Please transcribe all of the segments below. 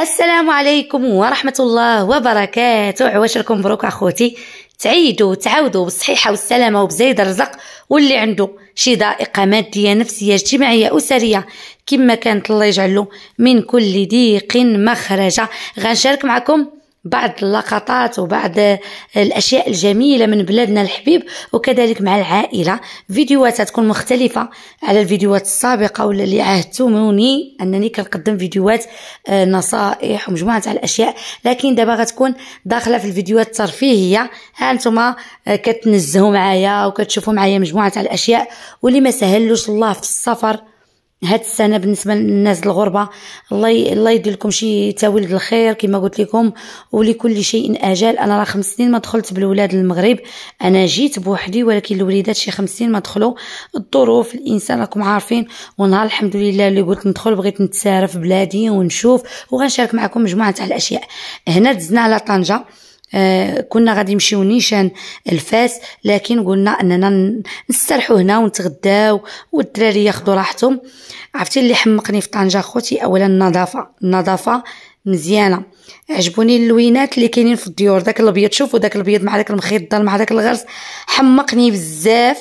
السلام عليكم ورحمة الله وبركاته عواشركم مبروك أخوتي تعيدوا تعاودوا بالصحيحة والسلامة وبزايد الرزق واللي عنده شي ضائقة مادية نفسية اجتماعية أسرية كما كانت الله يجعله من كل ضيق مخرجة غنشارك معكم بعض اللقطات وبعض الاشياء الجميله من بلادنا الحبيب وكذلك مع العائله فيديوهات تكون مختلفه على الفيديوهات السابقه ولا اللي عاهدتموني انني كنقدم فيديوهات آه، نصائح ومجموعه تاع الاشياء لكن دابا غتكون داخله في الفيديوهات الترفيهيه ها انتم آه، كتنزهوا معايا وكتشوفوا معايا مجموعه تاع الاشياء واللي ما سهلوش الله في السفر هاد السنه بالنسبه للناس الغربه الله ي... الله يدير لكم شي تاولد الخير كما قلت لكم ولكل شيء اجال انا راه خمس سنين ما دخلت بالولاد للمغرب انا جيت بوحدي ولكن الوليدات شي خمس سنين ما دخلوا الظروف الانسان راكم عارفين ونهار الحمد لله اللي قلت ندخل بغيت نتسارى في بلادي ونشوف وغنشارك معكم مجموعه تاع الاشياء هنا دزنا على طنجه آه كنا غادي نمشيو نيشان الفاس لكن قلنا اننا نسترحوا هنا ونتغداو والدراري ياخذوا راحتهم عرفتي اللي حمقني في طنجه خوتي اولا النظافه النظافه مزيانه عجبوني اللوينات اللي كاينين في الديور داك الابيض شوفوا داك الابيض مع داك الضال مع داك الغرس حمقني بزاف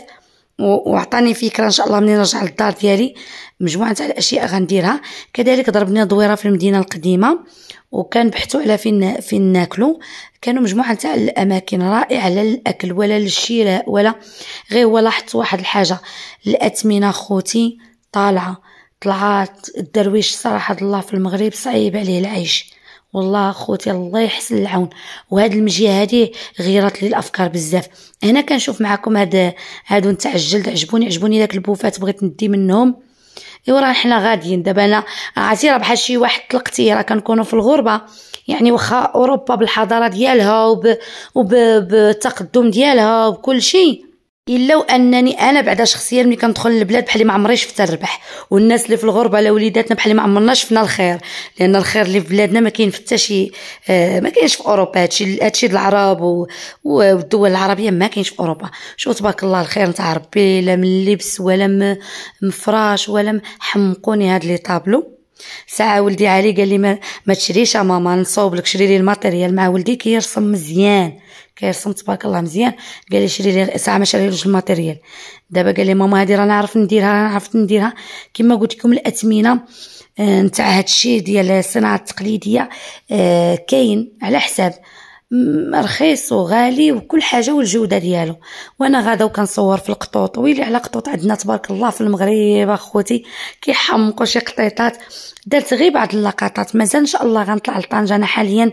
وعطاني فكره ان شاء الله منين نرجع للدار ديالي مجموعه تاع الاشياء غنديرها كذلك ضربنا دويره في المدينه القديمه وكان بحثوا على فين فين ناكلو كانوا مجموعه تاع الاماكن رائعه لا للاكل ولا للشراء ولا غير هو لاحظت واحد الحاجه الاثمنه خوتي طالعه طلعات الدرويش صراحه الله في المغرب صعيب عليه العيش والله خوتي الله يحسن العون وهاد المجيه هادي غيرت لي الافكار بزاف هنا كنشوف معكم هاد هادو نتاع الجلد عجبوني عجبوني داك البوفات بغيت ندي منهم ايوا راه حنا غاديين دابا انا عرفتي راه بحال شي واحد طلقتيه راه كنكونوا في الغربه يعني واخا اوروبا بالحضاره ديالها وبالتقدم ديالها وبكل شيء الا وانني انا بعدا شخصيا ملي كندخل للبلاد بحال ما عمري شفت الربح والناس اللي في الغربه لا وليداتنا بحال ما عمرنا شفنا الخير لان الخير اللي في بلادنا ما كاين في حتى شي آه، ما كاينش في اوروبا هادشي هادشي العرب والدول العربيه ما كاينش في اوروبا شو تبارك الله الخير نتاع ربي لا من لبس ولا من مفراش ولا حمقوني هاد لي طابلو ساعه ولدي علي قال لي ما, ما تشريش يا ماما نصوب لك شري لي الماتيريال مع ولدي كيرسم مزيان كيرسم تبارك الله مزيان قال لي شري لي ساعه ما شريلوش الماتيريال دابا قال لي ماما هادي راه نعرف نديرها عرفت نديرها كما قلت لكم الاثمنه آه، نتاع هادشي ديال الصناعه التقليديه آه كاين على حساب رخيص وغالي وكل حاجه والجوده ديالو وانا غادا وكنصور في القطوط ويلي على قطوط عندنا تبارك الله في المغرب اخوتي كيحمقوا شي قطيطات درت غير بعض اللقطات مازال ان شاء الله غنطلع لطنجه انا حاليا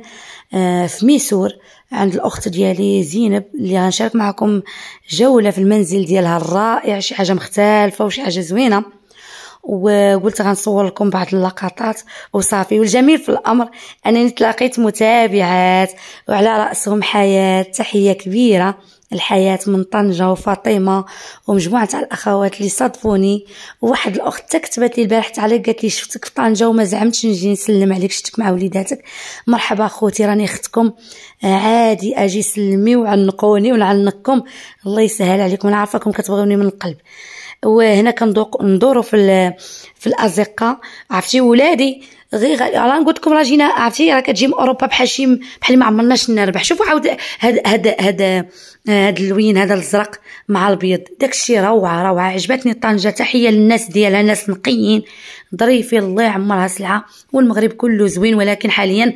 آه، في ميسور عند الاخت ديالي زينب اللي غنشارك معكم جوله في المنزل ديالها الرائع شي حاجه مختلفه وشي حاجه زوينه وقلت غنصور لكم بعض اللقطات وصافي والجميل في الامر انني تلاقيت متابعات وعلى راسهم حياه تحيه كبيره الحياة من طنجة وفاطمة ومجموعة تاع الأخوات اللي صادفوني وواحد الأخت تكتبت لي البارح تعليق قالت لي شفتك في طنجة وما زعمتش نجي نسلم عليك شفتك مع وليداتك مرحبا خوتي راني أختكم عادي أجي سلمي وعنقوني ونعنقكم الله يسهل عليكم أنا عارفاكم كتبغوني من القلب وهنا كندوق ندورو في في الازقه عرفتي ولادي غير راه قلت لكم راه جينا عرفتي راه كتجي من اوروبا بحال شي بحال ما عمرناش نربح شوفوا عاود هاد هاد هاد هاد اللوين هذا الازرق مع البيض داكشي روعه روعه عجبتني طنجه تحيه للناس ديالها ناس نقيين ظريفين الله يعمرها سلعه والمغرب كله زوين ولكن حاليا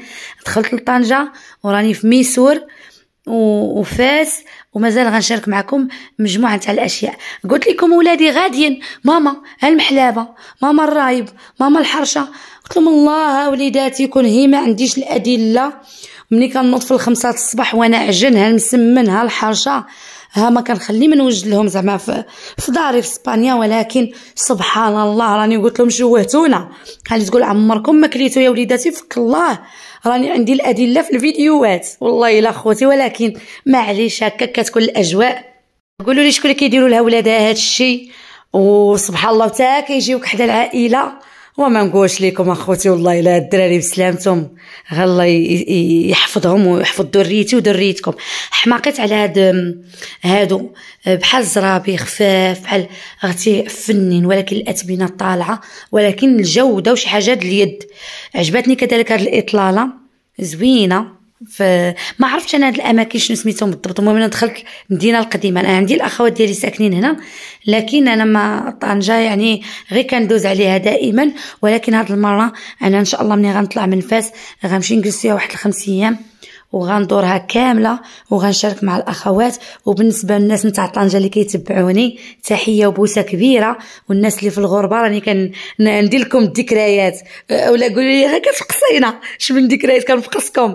دخلت لطنجه وراني في ميسور وفاس ومازال غنشارك معكم مجموعه تاع الاشياء قلت لكم ولادي غاديا ماما المحلابه ماما الرايب ماما الحرشه قلت لهم الله وليداتي كون هي ما عنديش الادله ملي كنوض في الخمسة الصباح وانا عجنها مسمنها الحرشه ها ما كنخلي ما لهم زعما في, في داري في اسبانيا ولكن سبحان الله راني قلت لهم شوهتونا قال تقول عمركم ما كليتو يا وليداتي فك الله راني عندي الادله في الفيديوهات والله الا خوتي ولكن معليش هكا كتكون الاجواء قولوا لي شكون اللي كيديروا لها ولادها هذا الشيء وسبحان الله حتى كيجيوك حدا العائله وما نقولش لكم اخوتي والله الا الدراري بسلامتهم الله يحفظهم ويحفظ دريتي ودريتكم حماقيت على هاد هادو بحال زرابي خفاف بحال غتي فنين ولكن الاثمنه طالعه ولكن الجوده وشي حاجه اليد عجبتني كذلك هاد الاطلاله زوينه في ما عرفتش انا هاد الاماكن شنو سميتهم بالضبط المهم انا دخلت المدينه القديمه انا عندي الاخوات ديالي ساكنين هنا لكن انا ما طنجه يعني غير كندوز عليها دائما ولكن هاد المره انا ان شاء الله ملي غنطلع من فاس غنمشي نجلس فيها واحد الخمس ايام وغندورها كامله وغنشارك مع الاخوات وبالنسبه للناس نتاع طنجه اللي كيتبعوني تحيه وبوسه كبيره والناس اللي في الغربه راني كن لكم الذكريات أه، ولا قولوا لي غير كتفقسينا شمن ذكريات كنفقصكم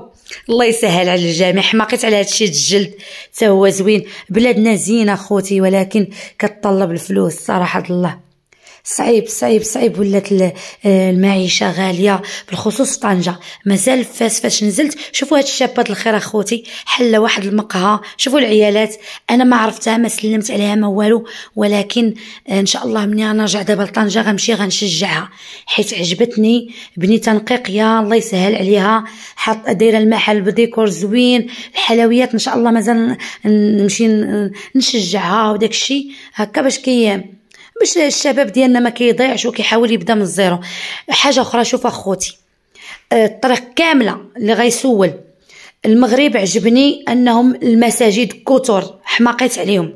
الله يسهل على الجميع حماقيت على هادشي الجلد حتى هو زوين بلادنا زينه خوتي ولكن كتطلب الفلوس صراحه الله صعيب صعيب صعيب ولات آه، المعيشه غاليه بالخصوص في طنجه مازال فاس فاش نزلت شوفوا هاد الشابات الخير اخوتي حل واحد المقهى شوفوا العيالات انا ما عرفتها ما سلمت عليها ما والو ولكن آه، ان شاء الله مني نرجع دابا لطنجه غنمشي غنشجعها حيت عجبتني بنيته نقيقيه الله يسهل عليها حط دايره المحل بديكور زوين الحلويات ان شاء الله مازال نمشي نشجعها وداك الشيء هكا باش كي باش الشباب ديالنا ما كيضيعش وكيحاول يبدا من الزيرو حاجه اخرى شوف اخوتي أه، الطريق كامله اللي غيسول المغرب عجبني انهم المساجد كثر حماقيت عليهم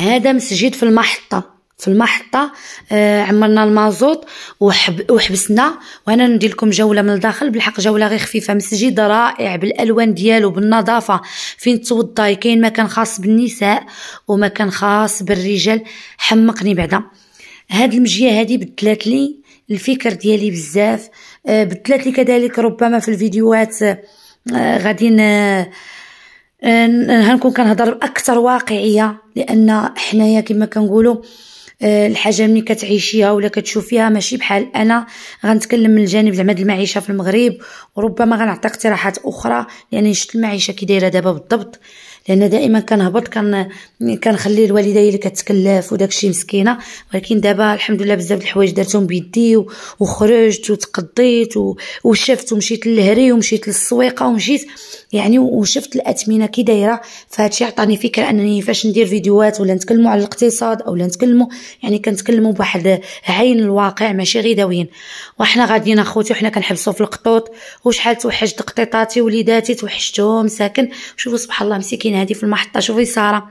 هذا مسجد في المحطه في المحطة آه عمرنا المازوت وحب وحبسنا وانا ندير لكم جولة من الداخل بالحق جولة غير خفيفة مسجد رائع بالالوان ديالو بالنظافة فين توضاي كاين مكان خاص بالنساء ومكان خاص بالرجال حمقني بعدا هاد المجيه هادي بدلات لي الفكر ديالي بزاف آه بدلات لي كذلك ربما في الفيديوهات آه غادي آه، هنكون كنهضر باكثر واقعيه لان حنايا كما كنقولوا آه، الحاجه ملي كتعيشيها ولا كتشوفيها ماشي بحال انا غنتكلم من الجانب زعما المعيشه في المغرب وربما غنعطي اقتراحات اخرى يعني شفت المعيشه كي دايره دابا بالضبط لان دائما كنهبط كان كنخلي هي اللي كتكلف وداكشي مسكينه ولكن دابا الحمد لله بزاف د الحوايج درتهم بيدي وخرجت وتقضيت وشفت ومشيت للهري ومشيت للسويقه ومشيت يعني وشفت الاثمنه كي دايره فهادشي عطاني فكره انني فاش ندير فيديوهات ولا نتكلموا على الاقتصاد اولا نتكلموا يعني كنتكلموا بواحد عين الواقع ماشي غيداويين وحنا غاديين اخوتي وحنا كنحبسوا في القطوط وشحال توحشت قطيطاتي وليداتي توحشتهم ساكن شوفوا سبحان الله مسكين هادي في المحطه شوفي ساره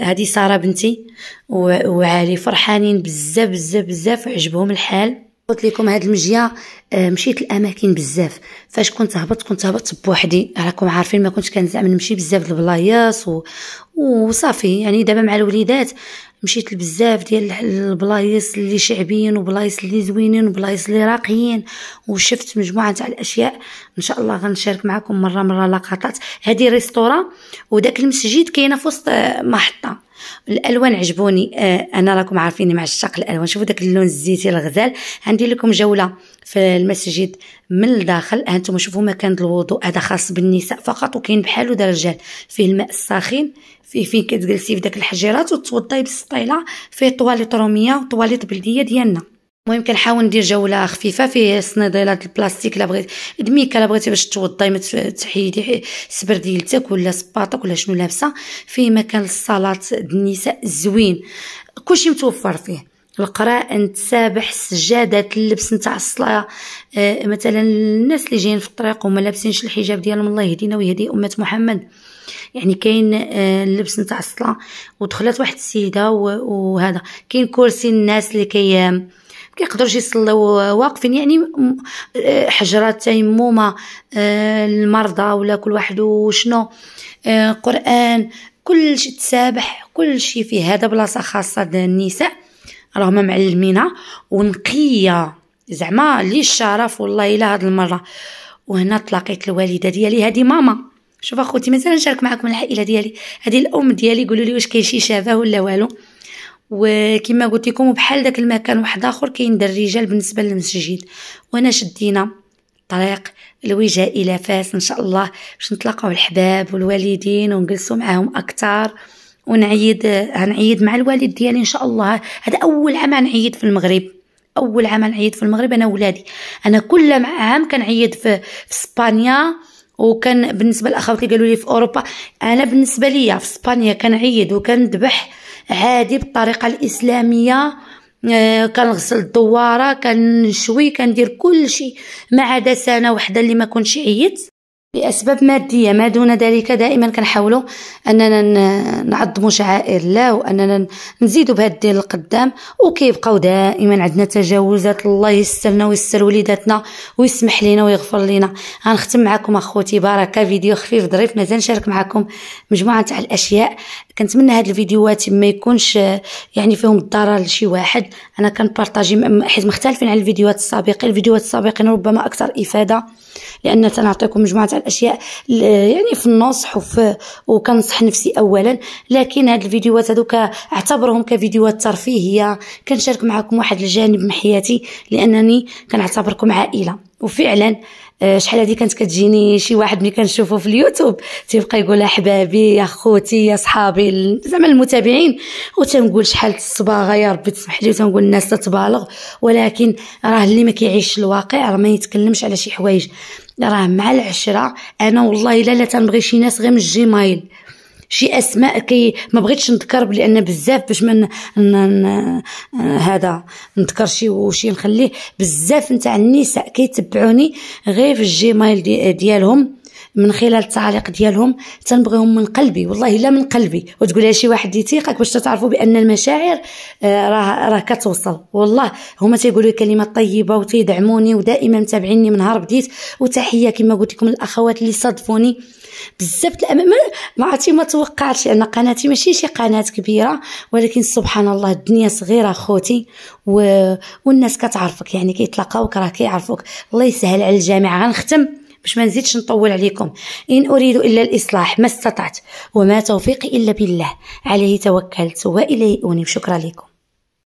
هذه آه ساره بنتي وعالي فرحانين بزاف بزاف بزاف عجبهم الحال قلت لكم هاد المجيه آه، مشيت لاماكن بزاف فاش كنت هبط كنت هبط بوحدي راكم عارفين ما كنتش كنزعم نمشي بزاف البلايص و... وصافي يعني دابا مع الوليدات مشيت لبزاف ديال البلايص اللي شعبيين وبلايص اللي زوينين وبلايص اللي راقيين وشفت مجموعه تاع الاشياء ان شاء الله غنشارك معكم مره مره لقطات هذه ريستورا وداك المسجد كاينه في وسط آه، محطه الالوان عجبوني آه، انا راكم عارفيني مع الشق الالوان شوفوا داك اللون الزيتي الغزال غندير لكم جوله في المسجد من الداخل هانتوما شوفوا مكان الوضوء هذا خاص بالنساء فقط وكاين بحالو دا الرجال فيه الماء الساخن فيه فين كتجلسي في داك الحجيرات وتوضاي بالسطيله فيه طواليط روميه وطواليط بلديه ديالنا المهم كنحاول ندير جوله خفيفه في صنيديلات البلاستيك الا بغيت دميكه الا بغيتي باش توضي ما تحيدي سبرديلتك ولا سباطك ولا شنو لابسه فيه مكان الصالات النساء زوين كلشي متوفر فيه القرائن سابح السجادات اللبس نتاع الصلاه آه مثلا الناس اللي جايين في الطريق وما لابسينش الحجاب ديالهم الله يهدينا ويهدي امه محمد يعني كاين آه، اللبس نتاع الصلاه ودخلت واحد السيده وهذا كاين كرسي الناس اللي كي كيقدرش يصليو واقفين يعني آه، حجرات تيمومه آه، المرضى ولا كل واحد وشنو آه، قران كل شيء تسابح كل شيء فيه هذا بلاصه خاصه النساء راهما معلمينها ونقيه زعما لي الشرف والله الا هاد المره وهنا تلاقيت الوالده ديالي هذه ماما شوف اخوتي مازال نشارك معكم العائله ديالي هذه الام ديالي قولوا لي واش كاين شي شافه ولا والو وكما قلت لكم بحال داك المكان واحد اخر كيندير الرجال بالنسبه للمسجد وانا شدينا طريق الوجهه الى فاس ان شاء الله باش نتلاقاو الحباب والوالدين ونجلسوا معاهم اكثر ونعيد هنعيد مع الوالد ديالي ان شاء الله هذا اول عام نعيد في المغرب اول عام نعيد في المغرب انا ولادي انا كل عام كنعيد في في اسبانيا وكان بالنسبه لاخوتي قالوا لي في اوروبا انا بالنسبه ليا في اسبانيا كنعيد وكندبح عادي بالطريقه الاسلاميه آه، كنغسل الدواره كنشوي كندير كل شيء ما عدا سنه واحده اللي ما كنتش عيت لاسباب ماديه ما دون ذلك دائما كنحاولوا اننا نعظموا شعائر الله واننا نزيدوا بهذا الدين القدام وكيبقاو دائما عندنا تجاوزات الله يسترنا ويستر وليداتنا ويسمح لينا ويغفر لينا غنختم معكم اخوتي بركه فيديو خفيف ظريف مازال نشارك معكم مجموعه تاع الاشياء كنتمنى هاد الفيديوهات ما يكونش آه، يعني فيهم الضرر لشي واحد انا كنبارطاجي حيت مختلفين على الفيديوهات السابقين الفيديوهات السابقين ربما اكثر افاده لان تنعطيكم مجموعه تاع الاشياء يعني في النصح وفي وكنصح نفسي اولا لكن هاد الفيديوهات هذوك اعتبرهم كفيديوهات ترفيهيه كنشارك معكم واحد الجانب من حياتي لانني كنعتبركم عائله وفعلا آه، شحال هذه كانت كتجيني شي واحد ملي كنشوفه في اليوتيوب تيبقى يقول احبابي يا خوتي يا صحابي زعما المتابعين وتنقول شحال الصباغه يا ربي تسمح لي وتنقول الناس تتبالغ ولكن راه اللي ما كيعيش الواقع راه ما يتكلمش على شي حوايج راه مع العشره انا والله الا لا تنبغي شي ناس غير من الجيمايل شي اسماء كي ما بغيتش نذكر لان بزاف باش من هذا نذكر شي وشي نخليه بزاف نتاع النساء كيتبعوني غير في الجيميل دي ديالهم من خلال التعاليق ديالهم تنبغيهم من قلبي والله الا من قلبي وتقولي شي واحد يثيقك باش تعرفوا بان المشاعر آه، راه راه كتوصل والله هما تيقولوا كلمات طيبه وتيدعموني ودائما متابعيني من نهار بديت وتحيه كما قلت لكم الاخوات اللي صادفوني بزاف الامام ما عرفتي ما توقعتش لان قناتي ماشي شي قناه كبيره ولكن سبحان الله الدنيا صغيره خوتي و... والناس كتعرفك يعني كيتلاقاوك راه كيعرفوك الله يسهل على الجامعه غنختم باش ما نزيدش نطول عليكم ان اريد الا الاصلاح ما استطعت وما توفيقي الا بالله عليه توكلت واليه اوني شكرا لكم